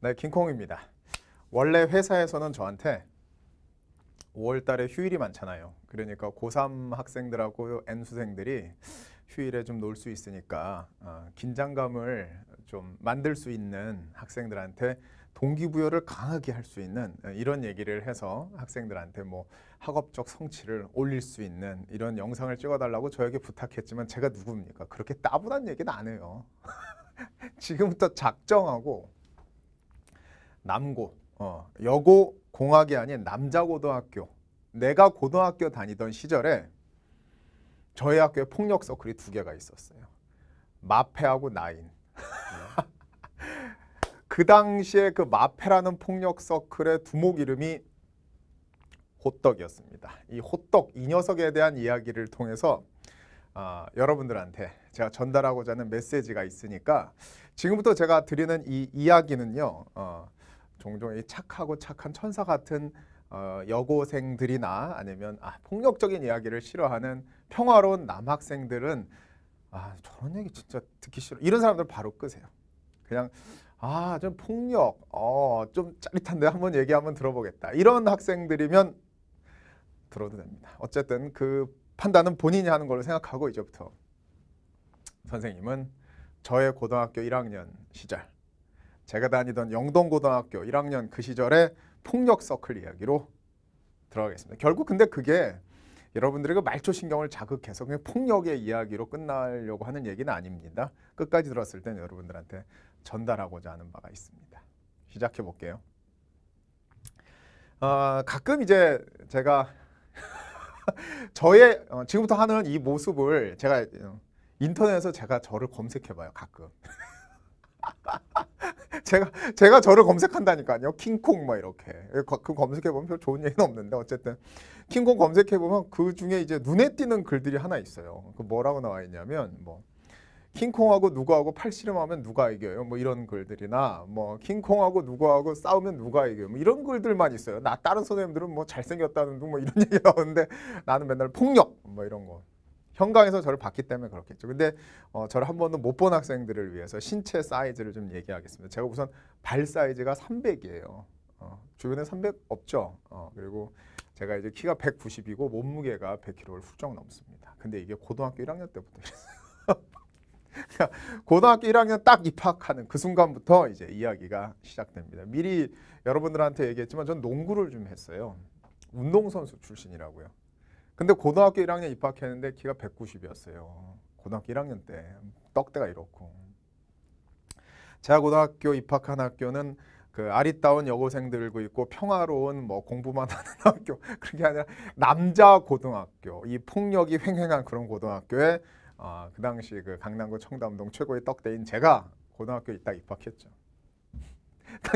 네, 김콩입니다. 원래 회사에서는 저한테 5월 달에 휴일이 많잖아요. 그러니까 고3 학생들하고 N수생들이 휴일에 좀 놀 수 있으니까 어, 긴장감을 좀 만들 수 있는 학생들한테 동기부여를 강하게 할 수 있는 어, 이런 얘기를 해서 학생들한테 뭐 학업적 성취를 올릴 수 있는 이런 영상을 찍어달라고 저에게 부탁했지만 제가 누굽니까? 그렇게 따분한 얘기는 안 해요. 지금부터 작정하고 남고, 어, 여고 공학이 아닌 남자고등학교, 내가 고등학교 다니던 시절에 저희 학교에 폭력 서클이 두 개가 있었어요. 마패하고 나인. 그 당시에 그 마패라는 폭력 서클의 두목 이름이 호떡이었습니다. 이 호떡 이 녀석에 대한 이야기를 통해서 어, 여러분들한테 제가 전달하고자 하는 메시지가 있으니까 지금부터 제가 드리는 이 이야기는요. 어, 종종 이 착하고 착한 천사 같은 어, 여고생들이나 아니면 아, 폭력적인 이야기를 싫어하는 평화로운 남학생들은 아 저런 얘기 진짜 듣기 싫어 이런 사람들 바로 끄세요. 그냥 아 좀 폭력 어 좀 짜릿한데 한번 얘기 한번 들어보겠다 이런 학생들이면 들어도 됩니다. 어쨌든 그 판단은 본인이 하는 걸로 생각하고 이제부터 선생님은 저의 고등학교 1학년 시절 제가 다니던 영동고등학교 1학년 그 시절의 폭력 서클 이야기로 들어가겠습니다. 결국 근데 그게 여러분들에게 그 말초 신경을 자극해서 그냥 폭력의 이야기로 끝나려고 하는 얘기는 아닙니다. 끝까지 들었을 땐 여러분들한테 전달하고자 하는 바가 있습니다. 시작해 볼게요. 어, 가끔 이제 제가 저의 어, 지금부터 하는 이 모습을 제가 어, 인터넷에서 제가 저를 검색해 봐요. 가끔. 제가 제가 저를 검색한다니까요. 킹콩 뭐 이렇게. 예, 그 검색해 보면 별 좋은 얘기는 없는데 어쨌든 킹콩 검색해 보면 그 중에 이제 눈에 띄는 글들이 하나 있어요. 그 뭐라고 나와 있냐면 뭐 킹콩하고 누구하고 팔씨름하면 누가 이겨요? 뭐 이런 글들이나 뭐 킹콩하고 누구하고 싸우면 누가 이겨요? 뭐 이런 글들만 있어요. 나 다른 선생님들은 뭐 잘생겼다는 둥뭐 이런 얘기 나오는데 나는 맨날 폭력 뭐 이런 거. 현강에서 저를 봤기 때문에 그렇겠죠. 근데 어, 저를 한 번도 못 본 학생들을 위해서 신체 사이즈를 좀 얘기하겠습니다. 제가 우선 발 사이즈가 300이에요. 어, 주변에 300 없죠. 어, 그리고 제가 이제 키가 190이고 몸무게가 100kg를 훌쩍 넘습니다. 근데 이게 고등학교 1학년 때부터 이어요 그러니까 고등학교 1학년 딱 입학하는 그 순간부터 이제 이야기가 시작됩니다. 미리 여러분들한테 얘기했지만 전 농구를 좀 했어요. 운동선수 출신이라고요. 근데 고등학교 1학년 입학했는데 키가 190이었어요. 고등학교 1학년 때 떡대가 이렇고 제가 고등학교 입학한 학교는 그 아리따운 여고생 들고 있고 평화로운 뭐 공부만 하는 학교 그런 게 아니라 남자 고등학교 이 폭력이 횡행한 그런 고등학교에 어, 그 당시 그 강남구 청담동 최고의 떡대인 제가 고등학교 에딱 입학했죠.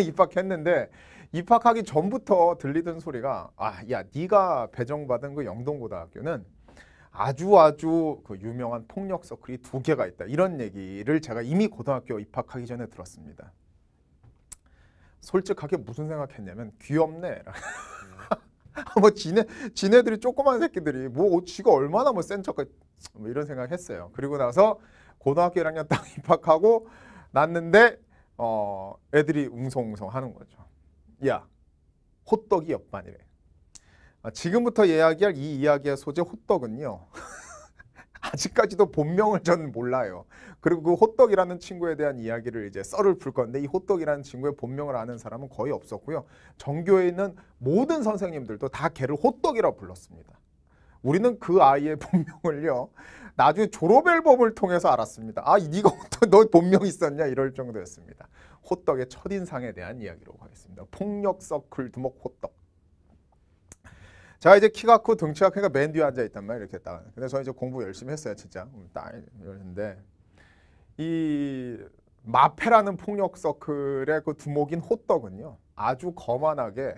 입학했는데 입학하기 전부터 들리던 소리가 아, 야, 네가 배정받은 그 영동고등학교는 아주 아주 그 유명한 폭력 서클이 두 개가 있다. 이런 얘기를 제가 이미 고등학교 입학하기 전에 들었습니다. 솔직하게 무슨 생각했냐면 귀엽네. 뭐 지네 지네들이 조그만 새끼들이 뭐 지가 얼마나 뭐 센 척, 뭐 이런 생각했어요. 그리고 나서 고등학교 1학년 딱 입학하고 났는데 어, 애들이 웅성웅성 하는 거죠. 야, 호떡이 옆반이래. 아, 지금부터 이야기할 이 이야기의 소재 호떡은요. 아직까지도 본명을 저 몰라요. 그리고 그 호떡이라는 친구에 대한 이야기를 이제 썰을 풀 건데 이 호떡이라는 친구의 본명을 아는 사람은 거의 없었고요. 정교에 있는 모든 선생님들도 다 걔를 호떡이라 불렀습니다. 우리는 그 아이의 본명을요. 나중에 졸업 앨범을 통해서 알았습니다. 아, 니가너 본명 있었냐 이럴 정도였습니다. 호떡의 첫인상에 대한 이야기로 가겠습니다. 폭력 서클 두목 호떡. 자 이제 키가 크고 등치가 크니까 맨 뒤에 앉아 있단 말이에요. 이렇게 딱. 근데 저 이제 공부 열심히 했어요, 진짜. 음, 딱 이러는데 이 마페라는 폭력 서클의 그 두목인 호떡은요. 아주 거만하게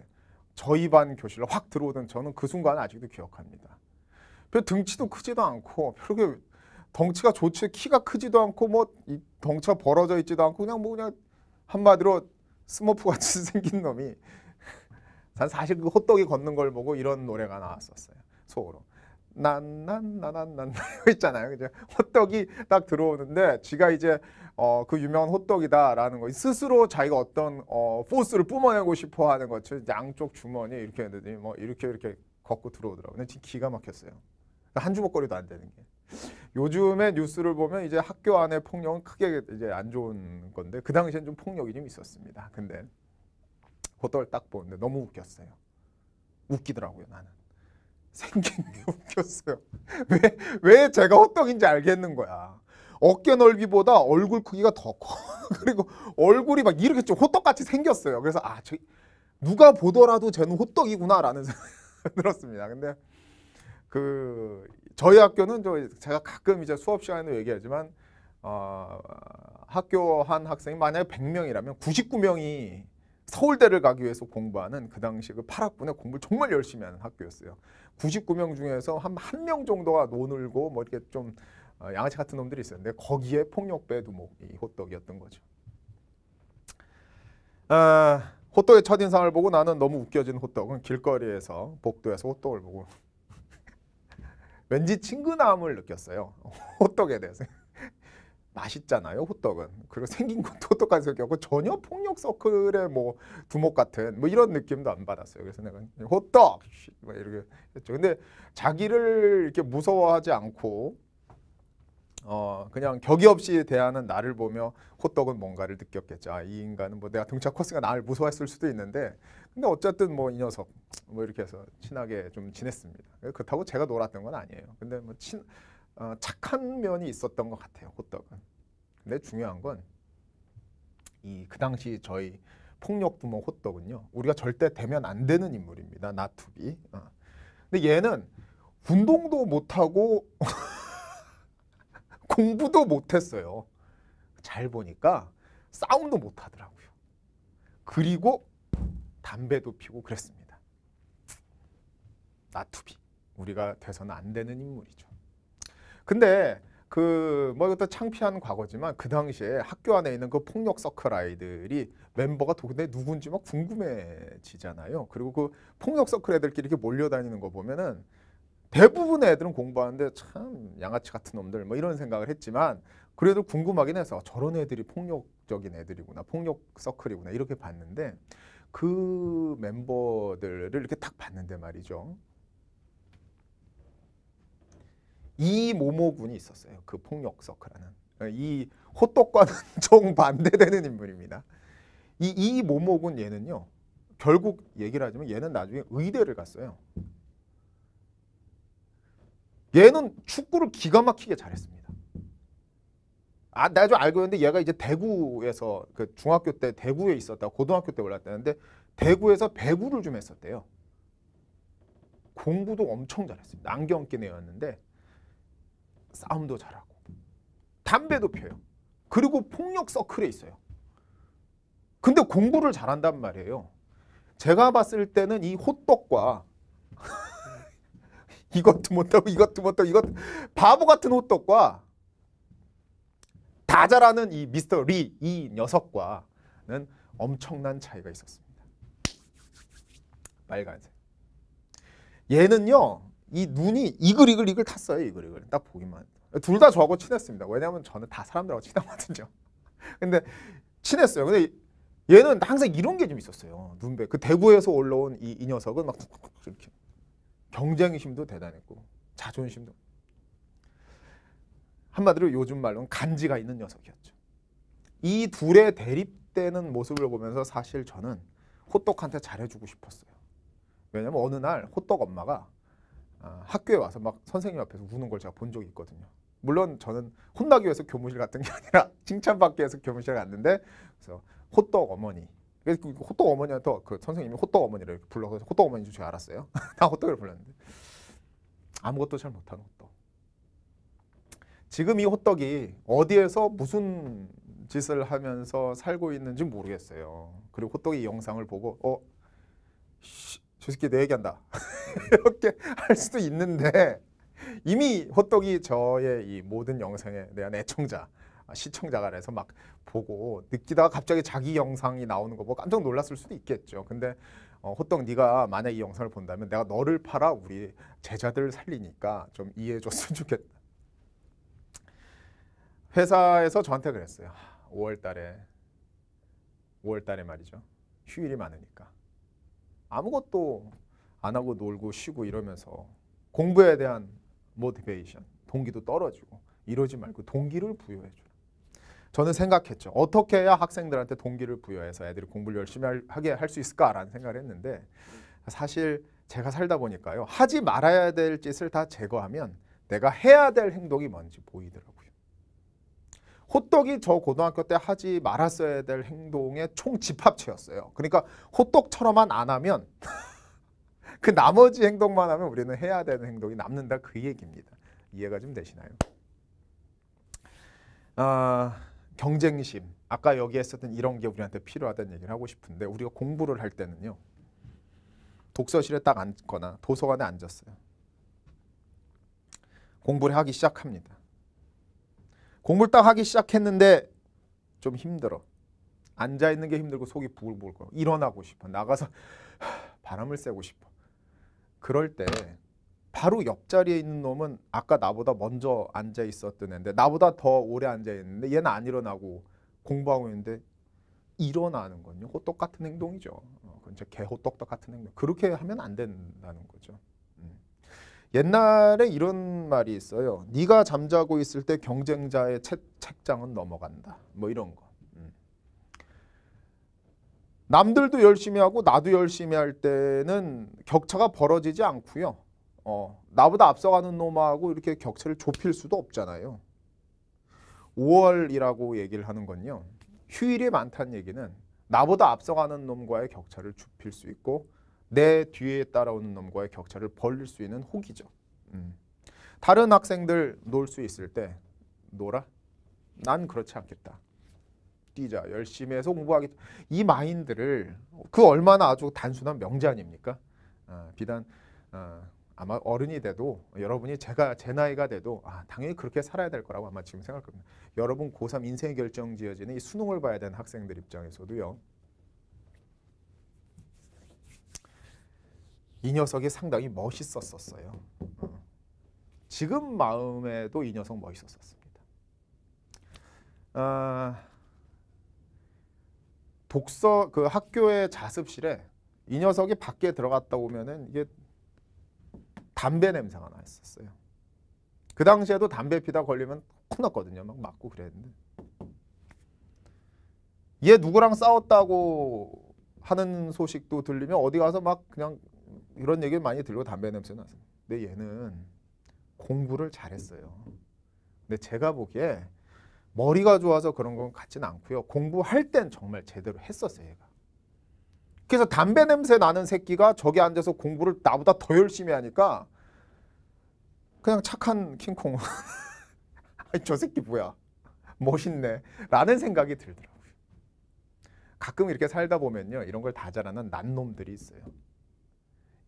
저희 반 교실로 확 들어오던 저는 그 순간 아직도 기억합니다. 등치도 크지도 않고 별게 덩치가 좋지 키가 크지도 않고 뭐이 덩치가 벌어져 있지도 않고 그냥 뭐 그냥 한마디로 스머프 같이 생긴 놈이 난 사실 그 호떡이 걷는 걸 보고 이런 노래가 나왔었어요 속으로 난난난난난 있잖아요 이제 호떡이 딱 들어오는데 지가 이제 어, 그 유명한 호떡이다라는 거 스스로 자기가 어떤 어, 포스를 뿜어내고 싶어하는 것처럼 양쪽 주머니 이렇게 했더니뭐 이렇게 이렇게 걷고 들어오더라고요. 근데 지금 기가 막혔어요. 그러니까 한 주먹거리도 안 되는 게. 요즘에 뉴스를 보면 이제 학교 안에 폭력은 크게 이제 안 좋은 건데 그 당시엔 좀 폭력이 좀 있었습니다. 근데 그걸 딱 보는데 너무 웃겼어요. 웃기더라고요 나는. 생긴 게 웃겼어요. 왜, 왜 제가 호떡인지 알겠는 거야. 어깨 넓이보다 얼굴 크기가 더 커. 그리고 얼굴이 막 이렇게 좀 호떡같이 생겼어요. 그래서 아, 저, 누가 보더라도 쟤는 호떡이구나라는 생각이 들었습니다. 근데 그 저희 학교는 저 제가 가끔 이제 수업 시간에도 얘기하지만 어, 학교 한 학생이 만약에 100명이라면 99명이 서울대를 가기 위해서 공부하는 그 당시 그8학분에 공부를 정말 열심히 하는 학교였어요. 99명 중에서 한 한 명 정도가 노놀고 뭐 이렇게 좀 어, 양아치 같은 놈들이 있었는데 거기에 폭력배 두목이 뭐 호떡이었던 거죠. 아, 호떡의 첫인상을 보고 나는 너무 웃겨진 호떡은 길거리에서 복도에서 호떡을 보고 왠지 친근함을 느꼈어요. 호떡에 대해서. 맛있잖아요 호떡은 그리고 생긴 것도 호떡 생겼고 전혀 폭력 서클의 뭐 두목 같은 뭐 이런 느낌도 안 받았어요 그래서 내가 호떡 막 뭐 이렇게 했죠 근데 자기를 이렇게 무서워하지 않고 어 그냥 격이 없이 대하는 나를 보며 호떡은 뭔가를 느꼈겠죠 아, 이 인간은 뭐 내가 등짝 코스가 나를 무서워했을 수도 있는데 근데 어쨌든 뭐 이 녀석 뭐 이렇게 해서 친하게 좀 지냈습니다. 그렇다고 제가 놀았던 건 아니에요. 근데 뭐 친, 어, 착한 면이 있었던 것 같아요. 호떡은. 근데 중요한 건 이 그 당시 저희 폭력 부모 호떡은요. 우리가 절대 되면 안 되는 인물입니다. 나투비. 어. 근데 얘는 운동도 못하고 공부도 못했어요. 잘 보니까 싸움도 못하더라고요. 그리고 담배도 피고 그랬습니다. 나투비 우리가 돼서는 안 되는 인물이죠. 근데 그뭐 이것도 창피한 과거지만 그 당시에 학교 안에 있는 그 폭력 서클 아이들이 멤버가 도대체 누군지 막 궁금해지잖아요. 그리고 그 폭력 서클 애들끼리 이렇게 몰려다니는 거 보면은 대부분의 애들은 공부하는데 참 양아치 같은 놈들 뭐 이런 생각을 했지만 그래도 궁금하긴 해서 저런 애들이 폭력적인 애들이구나 폭력 서클이구나 이렇게 봤는데 그 멤버들을 이렇게 딱 봤는데 말이죠. 이 모모군이 있었어요. 그 폭력 서크라는. 이 호떡과는 정반대되는 인물입니다. 이, 이 모모군 얘는요. 결국 얘기를 하자면 얘는 나중에 의대를 갔어요. 얘는 축구를 기가 막히게 잘했습니다. 아, 내가 좀 알고 있는데 얘가 이제 대구에서 그 중학교 때 대구에 있었다 고등학교 때 올랐다는데 대구에서 배구를 좀 했었대요. 공부도 엄청 잘했습니다. 안경 낀 애였는데 싸움도 잘하고 담배도 피 펴요. 그리고 폭력 서클에 있어요. 근데 공부를 잘한단 말이에요. 제가 봤을 때는 이 호떡과 이것도 못하고 이것도 못하고 이것 바보 같은 호떡과 다 잘하는 이 미스터 리, 이 녀석과는 엄청난 차이가 있었습니다. 빨간색. 얘는요. 이 눈이 이글이글이글 탔어요. 이글이글. 딱 보기만. 둘 다 저하고 친했습니다. 왜냐하면 저는 다 사람들하고 친하거든요. 근데 친했어요. 근데 얘는 항상 이런 게 좀 있었어요. 눈배. 그 대구에서 올라온 이, 이 녀석은 막 이렇게 경쟁심도 대단했고 자존심도 한마디로 요즘 말로는 간지가 있는 녀석이었죠. 이 둘의 대립되는 모습을 보면서 사실 저는 호떡한테 잘해주고 싶었어요. 왜냐면 어느 날 호떡 엄마가 아, 학교에 와서 막 선생님 앞에서 우는 걸 제가 본 적이 있거든요. 물론 저는 혼나기 위해서 교무실 갔던 게 아니라 칭찬받기 위해서 교무실 갔는데 그래서 호떡 어머니 그 호떡 어머니한테 그 선생님이 호떡 어머니를 불러서 호떡 어머니인 줄 알았어요. 다 호떡을 불렀는데 아무것도 잘 못하는 호떡. 지금 이 호떡이 어디에서 무슨 짓을 하면서 살고 있는지 모르겠어요. 그리고 호떡이 이 영상을 보고 어? 쉬, 저 새끼 내 얘기한다. 이렇게 할 수도 있는데 이미 호떡이 저의 이 모든 영상에 대한 애청자, 시청자가 돼서 막 보고 느끼다가 갑자기 자기 영상이 나오는 거 보고 깜짝 놀랐을 수도 있겠죠. 근데 어, 호떡 네가 만약 이 영상을 본다면 내가 너를 팔아 우리 제자들 살리니까 좀 이해해 줬으면 좋겠다. 회사에서 저한테 그랬어요. 5월 달에 5월 달에 말이죠. 휴일이 많으니까 아무것도 안 하고 놀고 쉬고 이러면서 공부에 대한 모티베이션, 동기도 떨어지고 이러지 말고 동기를 부여해 줘라. 저는 생각했죠. 어떻게 해야 학생들한테 동기를 부여해서 애들이 공부를 열심히 하게 할 수 있을까라는 생각을 했는데 사실 제가 살다 보니까요. 하지 말아야 될 짓을 다 제거하면 내가 해야 될 행동이 뭔지 보이더라고요. 호떡이 저 고등학교 때 하지 말았어야 될 행동의 총 집합체였어요. 그러니까 호떡처럼만 안 하면 그 나머지 행동만 하면 우리는 해야 되는 행동이 남는다 그 얘기입니다. 이해가 좀 되시나요? 아, 경쟁심. 아까 여기 했었던 이런 게 우리한테 필요하다는 얘기를 하고 싶은데 우리가 공부를 할 때는요. 독서실에 딱 앉거나 도서관에 앉았어요. 공부를 하기 시작합니다. 공부를 딱 하기 시작했는데 좀 힘들어. 앉아 있는 게 힘들고 속이 부글부글 끓어. 일어나고 싶어. 나가서 바람을 쐬고 싶어. 그럴 때 바로 옆자리에 있는 놈은 아까 나보다 먼저 앉아 있었던 애인데 나보다 더 오래 앉아 있는데 얘는 안 일어나고 공부하고 있는데 일어나는 건요. 호떡 같은 행동이죠. 어, 진짜 개호떡 같은 행동. 그렇게 하면 안 된다는 거죠. 옛날에 이런 말이 있어요. 네가 잠자고 있을 때 경쟁자의 책, 장은 넘어간다. 뭐 이런 거. 음. 남들도 열심히 하고 나도 열심히 할 때는 격차가 벌어지지 않고요. 어, 나보다 앞서가는 놈하고 이렇게 격차를 좁힐 수도 없잖아요. 5월이라고 얘기를 하는 건요. 휴일이 많다는 얘기는 나보다 앞서가는 놈과의 격차를 좁힐 수 있고 내 뒤에 따라오는 놈과의 격차를 벌릴 수 있는 혹이죠. 음. 다른 학생들 놀 수 있을 때 놀아? 난 그렇지 않겠다. 뛰자, 열심히 해서 공부하겠이 마인드를 그 얼마나 아주 단순한 명제 아닙니까? 어, 비단 어, 아마 어른이 돼도 여러분이 제가 제 나이가 돼도 아, 당연히 그렇게 살아야 될 거라고 아마 지금 생각할 니다 여러분 고3 인생의 결정지어지는 이 수능을 봐야 되는 학생들 입장에서도요. 이 녀석이 상당히 멋있었었어요. 지금 마음에도 이 녀석 멋있었습니다. 어, 아, 독서 그 학교의 자습실에 이 녀석이 밖에 들어갔다 오면은 이게 담배 냄새가 나 있었어요. 그 당시에도 담배 피다 걸리면 혼났거든요. 막 맞고 그랬는데 얘 누구랑 싸웠다고 하는 소식도 들리면 어디 가서 막 그냥 이런 얘기를 많이 들고 담배 냄새 나서 근데 얘는 공부를 잘했어요. 근데 제가 보기에 머리가 좋아서 그런 건 같진 않고요. 공부할 땐 정말 제대로 했었어요, 얘가. 그래서 담배 냄새 나는 새끼가 저기 앉아서 공부를 나보다 더 열심히 하니까 그냥 착한 킹콩. 저 새끼 뭐야. 멋있네. 라는 생각이 들더라고요. 가끔 이렇게 살다 보면요. 이런 걸 다 잘하는 난놈들이 있어요.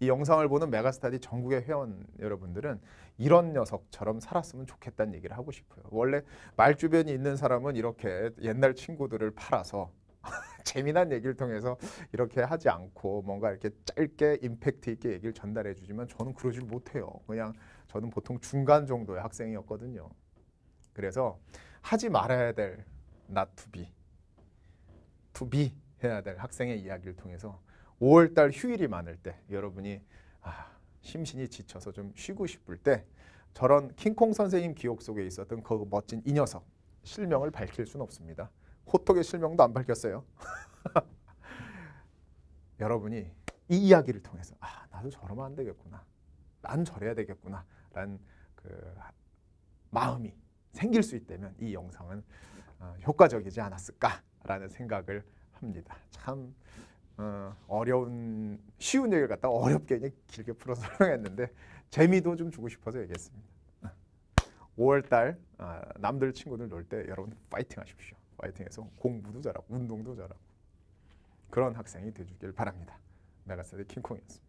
이 영상을 보는 메가스타디 전국의 회원 여러분들은 이런 녀석처럼 살았으면 좋겠다는 얘기를 하고 싶어요. 원래 말 주변이 있는 사람은 이렇게 옛날 친구들을 팔아서 재미난 얘기를 통해서 이렇게 하지 않고 뭔가 이렇게 짧게 임팩트 있게 얘기를 전달해 주지만 저는 그러질 못해요. 그냥 저는 보통 중간 정도의 학생이었거든요. 그래서 하지 말아야 될 not to be, to be 해야 될 학생의 이야기를 통해서 5월달 휴일이 많을 때 여러분이 아, 심신이 지쳐서 좀 쉬고 싶을 때 저런 킹콩 선생님 기억 속에 있었던 그 멋진 이 녀석 실명을 밝힐 수는 없습니다. 호떡의 실명도 안 밝혔어요. 여러분이 이 이야기를 통해서 아 나도 저러면 안 되겠구나 난 저래야 되겠구나 라는 그 마음이 생길 수 있다면 이 영상은 어, 효과적이지 않았을까라는 생각을 합니다. 참 어, 려운 쉬운 얘기를 갖다 어렵게 이제 길게 풀어서 설명했는데 재미도 좀 주고 싶어서 얘기했습니다. 5월달 어, 아, 남들 친구들 놀 때 여러분 파이팅 하십시오. 파이팅해서 공부도 잘하고 운동도 잘하고 그런 학생이 되주길 바랍니다. 메가스의 킹콩이었습니다.